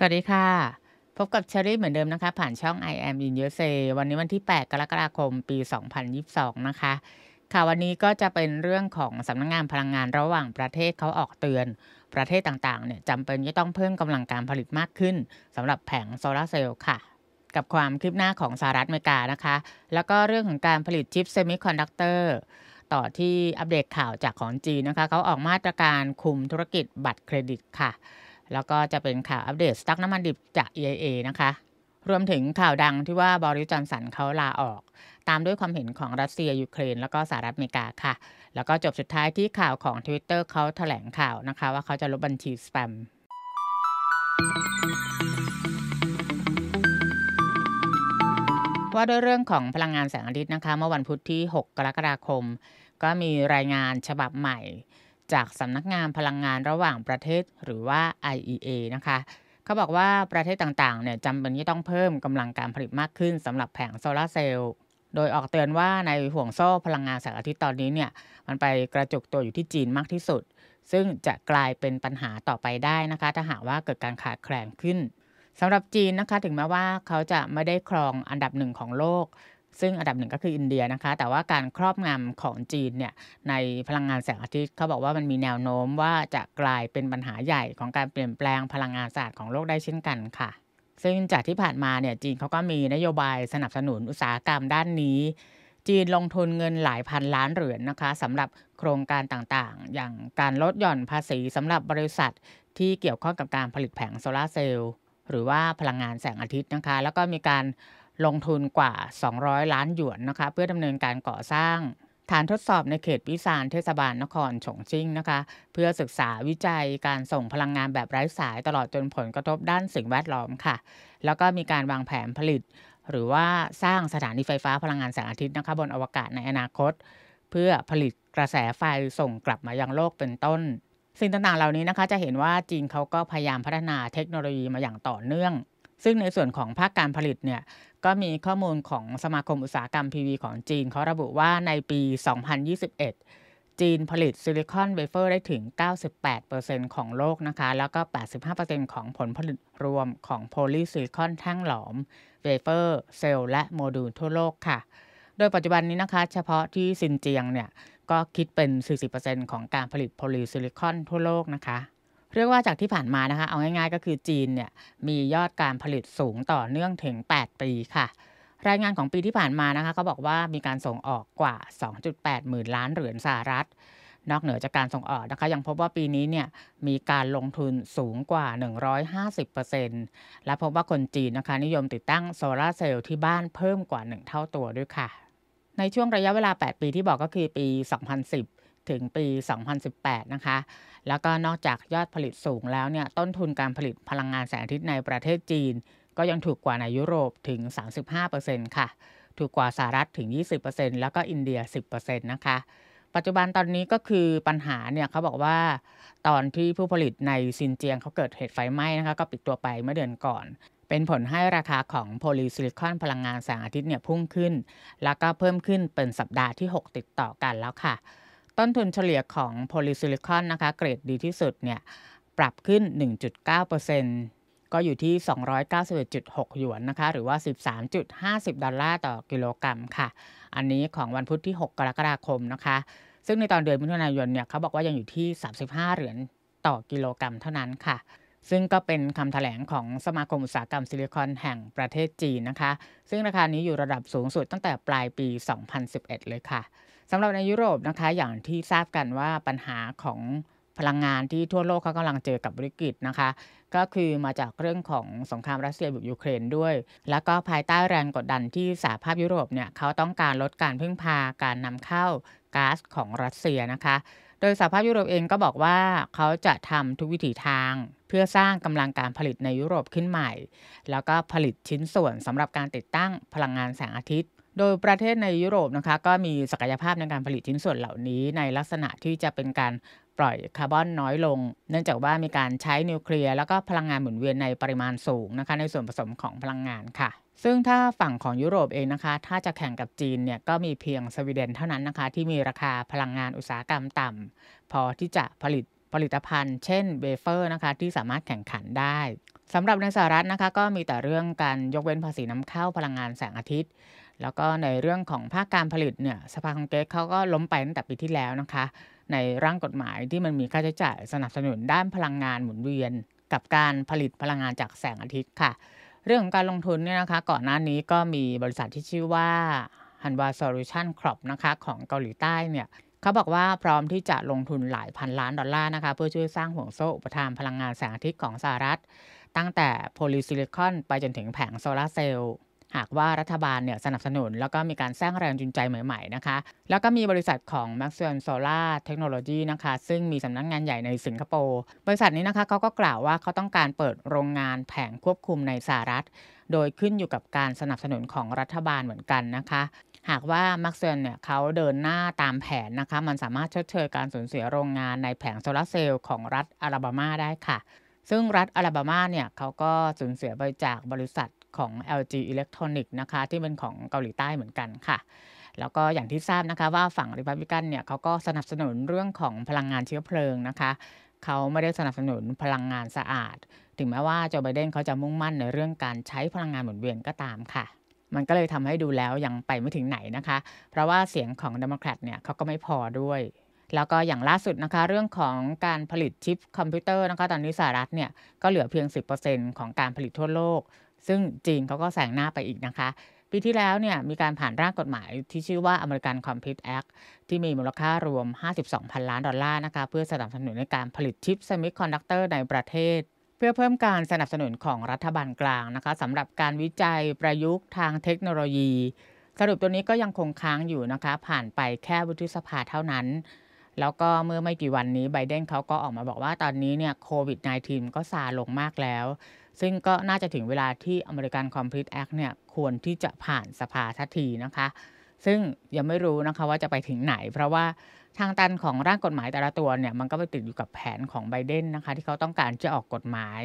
สวัสดีค่ะ พบกับเชอรี่เหมือนเดิมนะคะ ผ่านช่อง I am in USA วันนี้วันที่ 8 กรกฎาคมปี 2022 นะคะ ค่ะวันนี้ก็จะเป็นเรื่องของสำนักงงานพลังงานระหว่างประเทศเขาออกเตือนประเทศต่างๆเนี่ยจำเป็นจะต้องเพิ่มกำลังการผลิตมากขึ้นสำหรับแผงโซลาเซลล์ค่ะ กับความคืบหน้าของสหรัฐอเมริกานะคะ แล้วก็เรื่องของการผลิตชิปเซมิคอนดักเตอร์ต่อที่อัปเดตข่าวจากของจีนนะคะเขาออกมาตรการคุมธุรกิจบัตรเครดิตค่ะแล้วก็จะเป็นข่าวอัปเดตสต๊อกน้ำมันดิบจาก EIA นะคะ รวมถึงข่าวดังที่ว่าบริจันสันเขาลาออก ตามด้วยความเห็นของรัสเซียยูเครน แล้วก็สหรัฐอเมริกาค่ะ แล้วก็จบสุดท้ายที่ข่าวของ Twitter เขาแถลงข่าวนะคะว่าเขาจะลบบัญชีสแปมว่าด้วยเรื่องของพลังงานแสงอาทิตย์นะคะ เมื่อวันพุธที่ 6 กรกฎาคม ก็มีรายงานฉบับใหม่จากสำนักงานพลังงานระหว่างประเทศหรือว่า IEA นะคะ เขาบอกว่าประเทศต่างๆ เนี่ยจำเป็นที่ต้องเพิ่มกำลังการผลิตมากขึ้นสำหรับแผงโซลาเซลล์ โดยออกเตือนว่าในห่วงโซ่พลังงานแสงอาทิตย์ตอนนี้เนี่ยมันไปกระจุกตัวอยู่ที่จีนมากที่สุด ซึ่งจะกลายเป็นปัญหาต่อไปได้นะคะ ถ้าหากว่าเกิดการขาดแคลนขึ้นสำหรับจีนนะคะถึงแม้ว่าเขาจะไม่ได้ครองอันดับหนึ่งของโลกซึ่งอันดับหนึ่งก็คืออินเดียนะคะ แต่ว่าการครอบงำของจีนเนี่ยในพลังงานแสงอาทิตย์เขาบอกว่ามันมีแนวโน้มว่าจะกลายเป็นปัญหาใหญ่ ของการเปลี่ยนแปลงพลังงานสะอาดของโลกได้เช่นกันค่ะ ซึ่งจากที่ผ่านมาเนี่ยจีนเขาก็มีนโยบายสนับสนุนอุตสาหกรรมด้านนี้ จีนลงทุนเงินหลายพันล้านเหรียญนนะคะสำหรับโครงการต่างๆ อย่างการลดหย่อนภาษีสำหรับบริษัท ที่เกี่ยวข้องกับการผลิตแผงโซลาเซลล์หรือว่าพลังงานแสงอาทิตย์นะคะ แล้วก็มีการลงทุนกว่า 200 ล้านหยวนนะคะเพื่อดำเนินการก่อสร้างฐานทดสอบในเขตวิสานเทศบาลนครฉงชิ่งนะคะ เพื่อศึกษาวิจัยการส่งพลังงานแบบไร้สายตลอดจนผลกระทบด้านสิ่งแวดล้อมค่ะ แล้วก็มีการวางแผนผลิต หรือว่าสร้างสถานีไฟฟ้าพลังงานแสงอาทิตย์นะคะบนอวกาศในอนาคต เพื่อผลิตกระแสไฟส่งกลับมายังโลกเป็นต้น สิ่งต่างๆเหล่านี้นะคะจะเห็นว่าจีนเขาก็พยายามพัฒนาเทคโนโลยีมาอย่างต่อเนื่อง ซึ่งในส่วนของภาคการผลิตเนี่ยก็มีข้อมูลของสมาคมอุตสาหกรรม PV ของจีน เขาระบุว่าในปี 2021 จีนผลิตซิลิคอนเวเฟอร์ได้ถึง 98%ของโลกนะคะ แล้วก็ 85%ของผลผลิตรวมของโพลีซิลิคอนทั้งหลอม เวเฟอร์เซลล์และโมดูลทั่วโลกค่ะ โดยปัจจุบันนี้นะคะเฉพาะที่ซินเจียงเนี่ยก็คิดเป็น 40%ของการผลิตโพลีซิลิคอนทั่วโลกนะคะเรียกว่าจากที่ผ่านมานะคะ เอาง่ายๆ ก็คือจีนเนี่ยมียอดการผลิตสูงต่อเนื่องถึง 8 ปีค่ะ รายงานของปีที่ผ่านมานะคะเขาบอกว่ามีการส่งออกกว่า 2.8 หมื่นล้านเหรียญสหรัฐ นอกเหนือจากการส่งออกนะคะ ยังพบว่าปีนี้เนี่ยมีการลงทุนสูงกว่า 150%และพบว่าคนจีนนะคะ นิยมติดตั้งโซลาเซลล์ที่บ้านเพิ่มกว่า 1 เท่าตัวด้วยค่ะ ในช่วงระยะเวลา 8 ปีที่บอกก็คือปี 2010ถึงปี 2018 นะคะ แล้วก็นอกจากยอดผลิตสูงแล้วเนี่ย ต้นทุนการผลิตพลังงานแสงอาทิตย์ในประเทศจีน ก็ยังถูกกว่าในยุโรปถึง 35%ค่ะ ถูกกว่าสหรัฐถึง 20%แล้วก็อินเดีย 10%นะคะ ปัจจุบันตอนนี้ก็คือปัญหาเนี่ยเขาบอกว่าตอนที่ผู้ผลิตในซินเจียงเขาเกิดเหตุไฟไหม้นะคะ ก็ปิดตัวไปเมื่อเดือนก่อน เป็นผลให้ราคาของโพลีซิลิคอนพลังงานแสงอาทิตย์เนี่ยพุ่งขึ้น แล้วก็เพิ่มขึ้นเป็นสัปดาห์ที่ 6 ติดต่อกันแล้วค่ะต้นทุนเฉลี่ยของโพลิซิลิคอนนะคะเกรดดีที่สุดเนี่ยปรับขึ้น 1.9%ก็อยู่ที่ 291.6 หยวนนะคะหรือว่า 13.50 ดอลลาร์ต่อกิโลกรัมค่ะ อันนี้ของวันพุธที่ 6 กรกฎาคมนะคะ ซึ่งในตอนเดือนมิถุนายนเนี่ยเขาบอกว่ายังอยู่ที่ 35 เหรียญต่อกิโลกรัมเท่านั้นค่ะ ซึ่งก็เป็นคำถแถลงของสมาคมอุตสาหกรรมซิลิคอนแห่งประเทศจีนนะคะ ซึ่งราคานี้อยู่ระดับสูงสุดตั้งแต่ปลายปี 2011 เลยค่ะสำหรับในยุโรปนะคะอย่างที่ทราบกันว่าปัญหาของพลังงานที่ทั่วโลกเขากำลังเจอกับวิกฤตนะคะก็คือมาจากเรื่องของสงครามรัสเซียบุกยูเครนด้วย แล้วก็ภายใต้แรงกดดันที่สหภาพยุโรปเนี่ยเขาต้องการลดการพึ่งพาการนำเข้าก๊าซของรัสเซียนะคะโดยสหภาพยุโรปเองก็บอกว่าเขาจะทำทุกวิถีทางเพื่อสร้างกำลังการผลิตในยุโรปขึ้นใหม่ แล้วก็ผลิตชิ้นส่วนสำหรับการติดตั้งพลังงานแสงอาทิตย์โดยประเทศในยุโรปนะคะก็มีศักยภาพในการผลิตชิ้นส่วนเหล่านี้ ในลักษณะที่จะเป็นการปล่อยคาร์บอนน้อยลง เนื่องจากว่ามีการใช้นิวเคลียร์แล้วก็พลังงานหมุนเวียนในปริมาณสูงนะคะในส่วนผสมของพลังงานค่ะ ซึ่งถ้าฝั่งของยุโรปเองนะคะถ้าจะแข่งกับจีนเนี่ยก็มีเพียงสวีเดนเท่านั้นนะคะที่มีราคาพลังงานอุตสาหกรรมต่ำพอที่จะผลิตผลิตภัณฑ์ เช่นเบเฟอร์นะคะที่สามารถแข่งขันได้สำหรับในสหรัฐนะคะก็มีแต่เรื่องการยกเว้นภาษีน้ำเข้าพลังงานแสงอาทิตย์แล้วก็ในเรื่องของภาคการผลิตเนี่ยสภาคองเกสเขาก็ล้มไปตั้งแต่ปีที่แล้วนะคะ ในร่างกฎหมายที่มันมีค่าใช้จ่ายสนับสนุนด้านพลังงานหมุนเวียน กับการผลิตพลังงานจากแสงอาทิตย์ค่ะ เรื่องของการลงทุนเนี่ยนะคะก่อนหน้านี้ก็มีบริษัทที่ชื่อว่าฮันวาโซลูชันครอปนะคะของเกาหลีใต้เนี่ยเขาบอกว่าพร้อมที่จะลงทุนหลายพันล้านดอลลาร์นะคะเพื่อช่วยสร้างห่วงโซ่อุปทานพลังงานแสงอาทิตย์ของสหรัฐ ตั้งแต่โพลีซิลิคอนไปจนถึงแผงโซลาเซลล์หากว่ารัฐบาลเนี่ยสนับสนุนแล้วก็มีการสร้างแรงจูงใจใหม่ๆนะคะแล้วก็มีบริษัทของ Maxwell Solar Technology นะคะซึ่งมีสำนักงงานใหญ่ในสิงคโปร์บริษัทนี้นะคะเขาก็กล่าวว่าเขาต้องการเปิดโรงงานแผงควบคุมในสหรัฐ โดยขึ้นอยู่กับการสนับสนุนของรัฐบาลเหมือนกันนะคะ หากว่ามักเซนเนี่ยเขาเดินหน้าตามแผนนะคะมันสามารถชดเชยการสูญเสียโรงงานในแผงโซลาเซลล์ของรัฐอลาบามาได้ค่ะซึ่งรัฐอลาบามาเนี่ยเขาก็สูญเสียไปจากบริษัทของ LG Electronic นะคะ ที่เป็นของเกาหลีใต้เหมือนกันค่ะ แล้วก็อย่างที่ทราบนะคะว่าฝั่งริพับลิกันเนี่ยเขาก็สนับสนุนเรื่องของพลังงานเชื้อเพลิงนะคะ เขาไม่ได้สนับสนุนพลังงานสะอาด ถึงแม้ว่าโจไบเดนเขาจะมุ่งมั่นในเรื่องการใช้พลังงานหมุนเวียนก็ตามค่ะ มันก็เลยทำให้ดูแล้ว ยังไปไม่ถึงไหนนะคะ เพราะว่าเสียงของเดโมแครตเนี่ยเขาก็ไม่พอด้วย แล้วก็อย่างล่าสุดนะคะเรื่องของการผลิตชิปคอมพิวเตอร์นะคะตอนนี้สหรัฐเนี่ยก็เหลือเพียง 10%ของการผลิตทั่วโลกซึ่งจีนเขาก็แสงหน้าไปอีกนะคะ ปีที่แล้วเนี่ยมีการผ่านร่างกฎหมายที่ชื่อว่า American Compete Act ที่มีมูลค่ารวม 52พันล้านดอลลาร์นะคะเพื่อสนับสนุนในการผลิตชิปเซมิคอนดักเตอร์ในประเทศ เพื่อเพิ่มการสนับสนุนของรัฐบาลกลางนะคะสำหรับการวิจัยประยุกต์ทางเทคโนโลยี สรุปตัวนี้ก็ยังคงค้างอยู่นะคะ ผ่านไปแค่วุฒิสภาเท่านั้น แล้วก็เมื่อไม่กี่วันนี้ไบเดนเขาก็ออกมาบอกว่าตอนนี้เนี่ยโควิด -19 ก็ซาลงมากแล้วซึ่งก็น่าจะถึงเวลาที่อเมริกันคอมพลีทแอคเนี่ยควรที่จะผ่านสภาทันทีนะคะ ซึ่งยังไม่รู้นะคะว่าจะไปถึงไหน เพราะว่าทางตันของร่างกฎหมายแต่ละตัวเนี่ยมันก็ไปติดอยู่กับแผนของไบเดนนะคะที่เขาต้องการจะออกกฎหมาย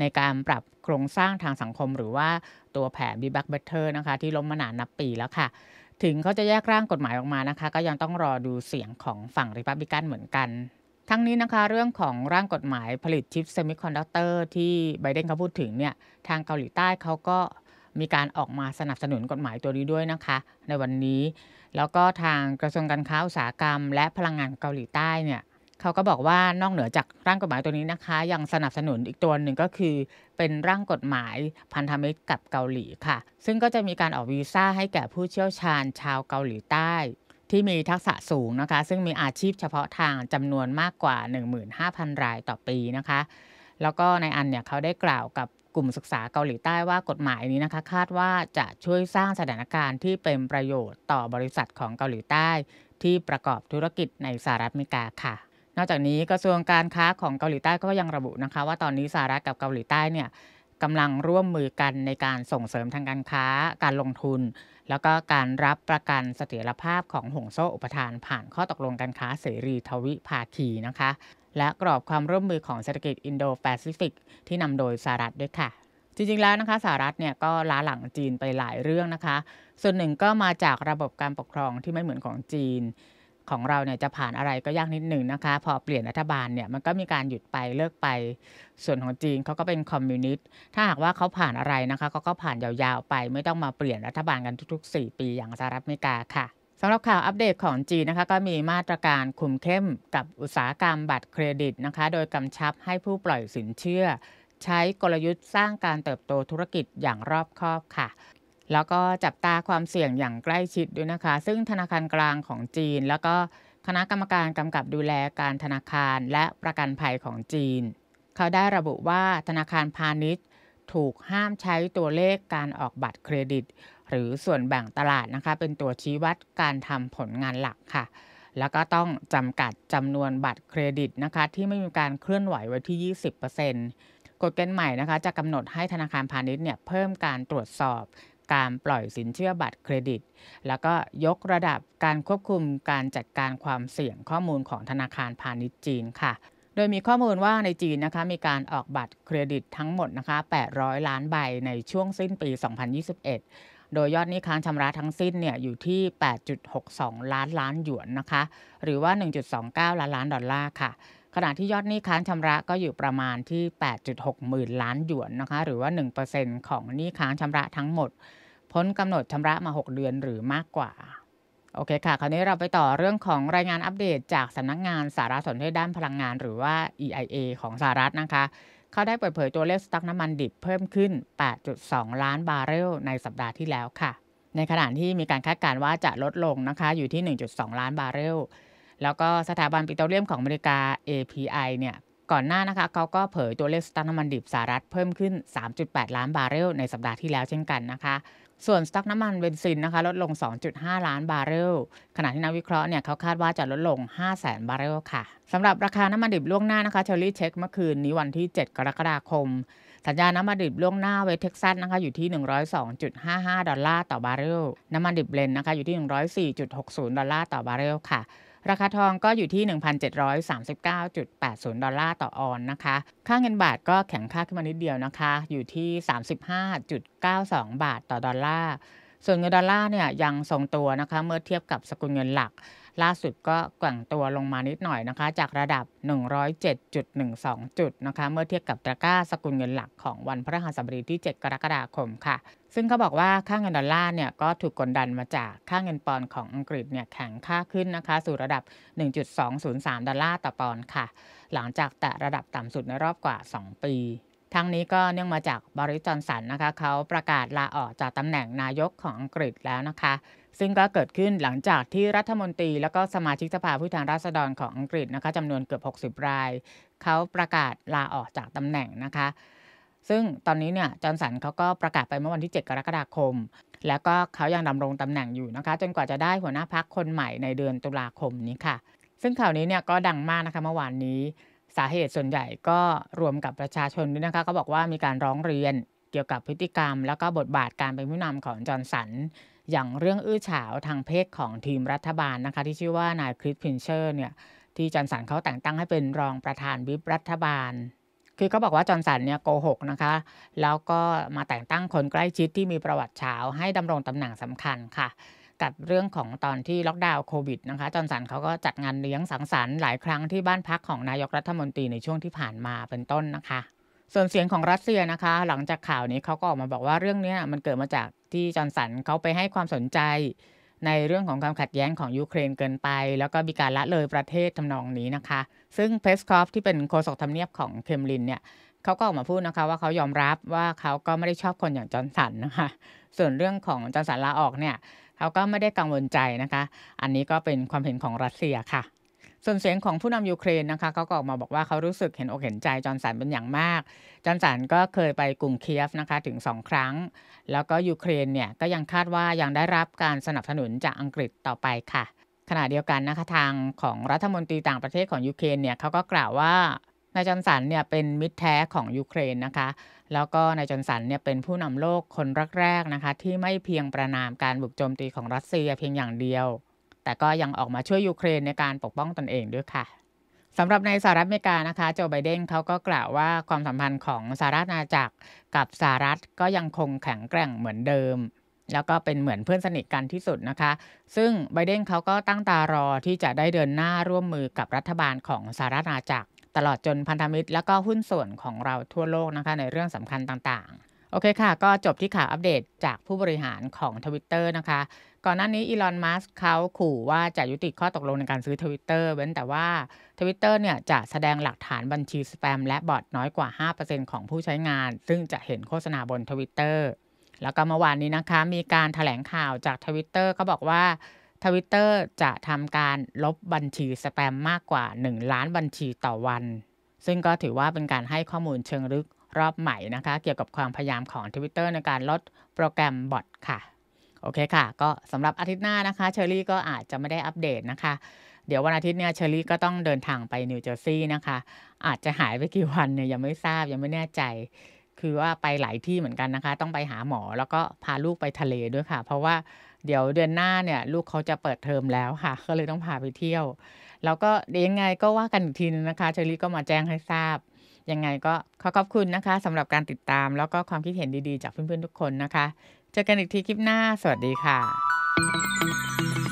ในการปรับโครงสร้างทางสังคมหรือว่าตัวแผนบีบักเบเตอร์นะคะที่ล้มมานานนับปีแล้วค่ะ ถึงเขาจะแยกร่างกฎหมายออกมานะคะก็ยังต้องรอดูเสียงของฝั่งริพับบิกันเหมือนกันทั้งนี้นะคะเรื่องของร่างกฎหมายผลิตชิปเซมิคอนดักเตอร์ที่ไบเดนเขาพูดถึงเนี่ยทางเกาหลีใต้เขาก็มีการออกมาสนับสนุนกฎหมายตัวนี้ด้วยนะคะ ในวันนี้ แล้วก็ทางกระทรวงการค้าอุตสาหกรรม และพลังงานเกาหลีใต้เนี่ยเขาก็บอกว่านอกเหนือจากร่างกฎหมายตัวนี้นะคะ ยังสนับสนุนอีกตัวหนึ่งก็คือ เป็นร่างกฎหมายพันธมิตรกับเกาหลีค่ะ ซึ่งก็จะมีการออกวีซ่าให้แก่ผู้เชี่ยวชาญชาวเกาหลีใต้ที่มีทักษะสูงนะคะซึ่งมีอาชีพเฉพาะทางจำนวนมากกว่า 15,000 รายต่อปีนะคะ แล้วก็ในอันเนี่ยเขาได้กล่าวกับกลุ่มศึกษาเกาหลีใต้ว่ากฎหมายนี้นะคะ คาดว่าจะช่วยสร้างสถานการณ์ที่เป็นประโยชน์ต่อบริษัทของเกาหลีใต้ที่ประกอบธุรกิจในสหรัฐอเมริกาค่ะ นอกจากนี้กระทรวงการค้าของเกาหลีใต้ก็ยังระบุนะคะ ว่าตอนนี้สหรัฐกับเกาหลีใต้เนี่ยกำลังร่วมมือกันในการส่งเสริมทางการค้าการลงทุน แล้วก็การรับประกันเสถียรภาพของห่วงโซ่อุปทานผ่านข้อตกลงการค้าเสรีทวิภาคีนะคะ และกรอบความร่วมมือของเศรษฐกิจอินโดแปซิฟิก ที่นำโดยสหรัฐด้วยค่ะ จริงๆแล้วนะคะสหรัฐเนี่ยก็ล้าหลังจีนไปหลายเรื่องนะคะ ส่วนหนึ่งก็มาจากระบบการปกครองที่ไม่เหมือนของจีนของเราเนี่ยจะผ่านอะไรก็ยากนิดหนึ่งนะคะ พอเปลี่ยนรัฐบาลเนี่ยมันก็มีการหยุดไปเลิกไป ส่วนของจีนเขาก็เป็นคอมมิวนิสต์ถ้าหากว่าเขาผ่านอะไรนะคะเขาก็ผ่านยาวๆไปไม่ต้องมาเปลี่ยนรัฐบาลกันทุก ๆ 4 ปีอย่างสหรัฐอเมริกาค่ะสำหรับข่าวอัปเดตของจีนนะคะก็มีมาตรการคุมเข้มกับอุตสาหกรรมบัตรเครดิตนะคะ โดยกำชับให้ผู้ปล่อยสินเชื่อ ใช้กลยุทธ์สร้างการเติบโตธุรกิจอย่างรอบคอบค่ะแล้วก็จับตาความเสี่ยงอย่างใกล้ชิดด้วยนะคะ ซึ่งธนาคารกลางของจีน แล้วก็คณะกรรมการกำกับดูแลการธนาคารและประกันภัยของจีน เขาได้ระบุว่าธนาคารพาณิชย์ ถูกห้ามใช้ตัวเลขการออกบัตรเครดิต หรือส่วนแบ่งตลาดนะคะ เป็นตัวชี้วัดการทำผลงานหลักค่ะ แล้วก็ต้องจำกัดจำนวนบัตรเครดิตนะคะที่ไม่มีการเคลื่อนไหวไว้ที่ 20%กฎเกณฑ์ใหม่นะคะ จะกำหนดให้ธนาคารพาณิชย์เนี่ยเพิ่มการตรวจสอบการปล่อยสินเชื่อบัตรเครดิต แล้วก็ยกระดับการควบคุมการจัดการความเสี่ยงข้อมูลของธนาคารพาณิชย์จีนค่ะ โดยมีข้อมูลว่าในจีนนะคะ มีการออกบัตรเครดิตทั้งหมดนะคะ 800 ล้านใบในช่วงสิ้นปี 2021 โดยยอดนี้ค้างชำระทั้งสิ้นเนี่ยอยู่ที่ 8.62 ล้านล้านหยวนนะคะ หรือว่า 1.29 ล้านล้านดอลลาร์ค่ะขณะที่ยอดหนี้ค้างชำระก็อยู่ประมาณที่ 8.6หมื่นล้านหยวนนะคะ หรือว่า 1%ของหนี้ค้างชำระทั้งหมด พ้นกำหนดชำระมา 6 เดือนหรือมากกว่า โอเคค่ะ คราวนี้เราไปต่อเรื่องของรายงานอัปเดตจากสำนักงานสารสนเทศด้านพลังงานหรือว่า EIA ของสหรัฐนะคะ เขาได้เปิดเผยตัวเลขสต๊อกน้ำมันดิบเพิ่มขึ้น 8.2 ล้านบาร์เรลในสัปดาห์ที่แล้วค่ะ ในขณะที่มีการคาดการณ์ว่าจะลดลงนะคะอยู่ที่ 1.2 ล้านบาร์เรลแล้วก็สถาบันปิโตรเลียมของอเมริกา API เนี่ย ก่อนหน้านะคะ เขาก็เผยตัวเลขสต๊อกน้ำมันดิบสหรัฐเพิ่มขึ้น 3.8 ล้านบาร์เรลในสัปดาห์ที่แล้วเช่นกันนะคะ ส่วนสต๊อกน้ำมันเบนซินนะคะ ลดลง 2.5 ล้านบาร์เรล ขณะที่นักวิเคราะห์เนี่ยเขาคาดว่าจะลดลง 5 0 0แสนบาร์เรลค่ะสำหรับราคาน้ำมันดิบล่วงหน้านะคะเชอรี่เช็คเมื่อคืนนี้วันที่ 7 กรกฎาคม สัญญาน้ำมันดิบล่วงหน้าเวทเท็กซัสนะคะอยู่ที่102.55ดอลลาร์ต่อบาร์เรล น้ำมันดิบเบนนะคะอยู่ที่104.60ดอลลาร์ต่อบาร์เรลค่ะราคาทองก็อยู่ที่ 1,739.80 ดอลลาร์ต่อออนนะคะ ค่าเงินบาทก็แข็งค่าขึ้นมานิดเดียวนะคะ อยู่ที่ 35.92 บาทต่อดอลลาร์ ส่วนเงินดอลลาร์เนี่ยยังทรงตัวนะคะเมื่อเทียบกับสกุลเงินหลักล่าสุดก็แกว่งตัวลงมานิดหน่อยนะคะ จากระดับ 107.12 จุดนะคะเมื่อเทียบกับตะกร้าสกุลเงินหลักของวันพระหัสบดีที่ 7 กรกฎาคมค่ะ ซึ่งเขาบอกว่า ค่าเงินดอลลาร์เนี่ยก็ถูกกดดันมาจาก ค่าเงินปอนด์ของอังกฤษเนี่ยแข็งค่าขึ้นนะคะ สู่ระดับ 1.203 ดอลลาร์ต่อปอนด์ค่ะ หลังจากแตะระดับต่ำสุดในรอบกว่า 2 ปี ทั้งนี้ก็เนื่องมาจากบริจอนสันนะคะเขาประกาศลาออกจากตำแหน่งนายกของอังกฤษแล้วนะคะซึ่งก็เกิดขึ้นหลังจากที่รัฐมนตรีและก็สมาชิกสภาผู้แทนราษฎรของอังกฤษนะคะจำนวนเกือบ 60 ราย เขาประกาศลาออกจากตำแหน่งนะคะ ซึ่งตอนนี้เนี่ยจอร์นสันเขาก็ประกาศไปเมื่อวันที่ 7 กรกฎาคม แล้วก็เขายังดำรงตำแหน่งอยู่นะคะจนกว่าจะได้หัวหน้าพักคนใหม่ในเดือนตุลาคมนี้ค่ะ ซึ่งข่าวนี้เนี่ยก็ดังมากนะคะเมื่อวานนี้ สาเหตุส่วนใหญ่ก็รวมกับประชาชนด้วยนะคะเขาบอกว่ามีการร้องเรียนเกี่ยวกับพฤติกรรม แล้วก็บทบาทการเป็นผู้นำของจอร์นสันอย่างเรื่องอื้อฉาวทางเพศของทีมรัฐบาลนะคะ ที่ชื่อว่านายคริสพินเชอร์เนี่ยที่จอร์นสันเขาแต่งตั้งให้เป็นรองประธานวิปรัฐบาล คือเขาบอกว่าจอร์นสันเนี่ยโกหกนะคะแล้วก็มาแต่งตั้งคนใกล้ชิดที่มีประวัติเฉาให้ดำรงตำแหน่งสำคัญค่ะกับเรื่องของตอนที่ล็อกดาวน์โควิดนะคะจอร์นสันเขาก็จัดงานเลี้ยงสังสรรค์หลายครั้งที่บ้านพักของนายกรัฐมนตรีในช่วงที่ผ่านมาเป็นต้นนะคะส่วนเสียงของรัสเซียนะคะหลังจากข่าวนี้เขาก็ออกมาบอกว่าเรื่องนี้มันเกิดมาจากที่จอร์นสันเขาไปให้ความสนใจในเรื่องของความขัดแย้งของยูเครนเกินไป แล้วก็มีการละเลยประเทศทำนองนี้นะคะ ซึ่งเพสคอฟที่เป็นโฆษกทำเนียบของเคมลินเนี่ยเขาก็ออกมาพูดนะคะว่าเขายอมรับว่าเขาก็ไม่ได้ชอบคนอย่างจอร์นสันนะคะส่วนเรื่องของจอร์นสันลาออกเนี่ยเขาก็ไม่ได้กังวลใจนะคะ อันนี้ก็เป็นความเห็นของรัสเซียค่ะส่วนเสียงของผู้นำยูเครนนะคะเขาก็ออกมาบอกว่าเขารู้สึกเห็นอกเห็นใจจอร์แดนเป็นอย่างมาก จอร์แดนก็เคยไปกรุงเคียฟนะคะถึงสองครั้ง แล้วก็ยูเครนเนี่ยก็ยังคาดว่ายังได้รับการสนับสนุนจากอังกฤษต่อไปค่ะ ขณะเดียวกันนะคะทางของรัฐมนตรีต่างประเทศของยูเครนเนี่ยเขาก็กล่าวว่า นายจอร์แดนเนี่ยเป็นมิตรแท้ของยูเครนนะคะ แล้วก็นายจอร์แดนเนี่ยเป็นผู้นำโลกคนแรกๆนะคะที่ไม่เพียงประนามการบุกโจมตีของรัสเซียเพียงอย่างเดียวแต่ก็ยังออกมาช่วยยูเครนในการปกป้องตนเองด้วยค่ะสำหรับในสหรัฐอเมริกานะคะโจไบเดนเขาก็กล่าวว่าความสัมพันธ์ของสหรัฐอาจักรกับสหรัฐก็ยังคงแข็งแกร่งเหมือนเดิม แล้วก็เป็นเหมือนเพื่อนสนิทกันที่สุดนะคะ ซึ่งไบเดนเขาก็ตั้งตารอที่จะได้เดินหน้าร่วมมือกับรัฐบาลของสหรัฐอาจักร ตลอดจนพันธมิตร และก็หุ้นส่วนของเราทั่วโลกนะคะในเรื่องสำคัญต่างๆโอเคค่ะ ก็จบที่ข่าวอัปเดตจากผู้บริหารของทวิตเตอร์นะคะ ก่อนหน้านี้อีลอน มัสก์เขาขู่ว่าจะยุติข้อตกลงในการซื้อทวิตเตอร์เว้นแต่ว่าทวิตเตอร์เนี่ยจะแสดงหลักฐานบัญชีสแปม และบอทน้อยกว่า 5%ของผู้ใช้งาน ซึ่งจะเห็นโฆษณาบนทวิตเตอร์ แล้วก็เมื่อวานนี้นะคะ มีการถแถลงข่าวจากทวิตเตอร์เขาบอกว่าทวิตเตอร์จะทำการลบบัญชีสแปมมากกว่า 1 ล้านบัญชีต่อวัน ซึ่งก็ถือว่าเป็นการให้ข้อมูลเชิงลึกรอบใหม่นะคะ เกี่ยวกับความพยายามของ Twitter ในการลดโปรแกรมบอทค่ะ โอเคค่ะ ก็สำหรับอาทิตย์หน้านะคะเชอรี่ก็อาจจะไม่ได้อัปเดตนะคะ เดี๋ยววันอาทิตย์เนี่ยเชอรี่ก็ต้องเดินทางไปนิวเจอร์ซีย์นะคะ อาจจะหายไปกี่วันเนี่ย ยังไม่ทราบยังไม่แน่ใจคือว่าไปหลายที่เหมือนกันนะคะ ต้องไปหาหมอแล้วก็พาลูกไปทะเลด้วยค่ะ เพราะว่าเดี๋ยวเดือนหน้าเนี่ยลูกเขาจะเปิดเทอมแล้วค่ะก็เลยต้องพาไปเที่ยวแล้วก็ดียยังไงก็ว่ากันอีกทีนึงนะคะเชอรี่ก็มาแจ้งให้ทราบ ยังไงก็ขอขอบคุณนะคะสำหรับการติดตามแล้วก็ความคิดเห็นดีๆจากเพื่อนๆทุกคนนะคะ เจอกันอีกทีคลิปหน้าสวัสดีค่ะ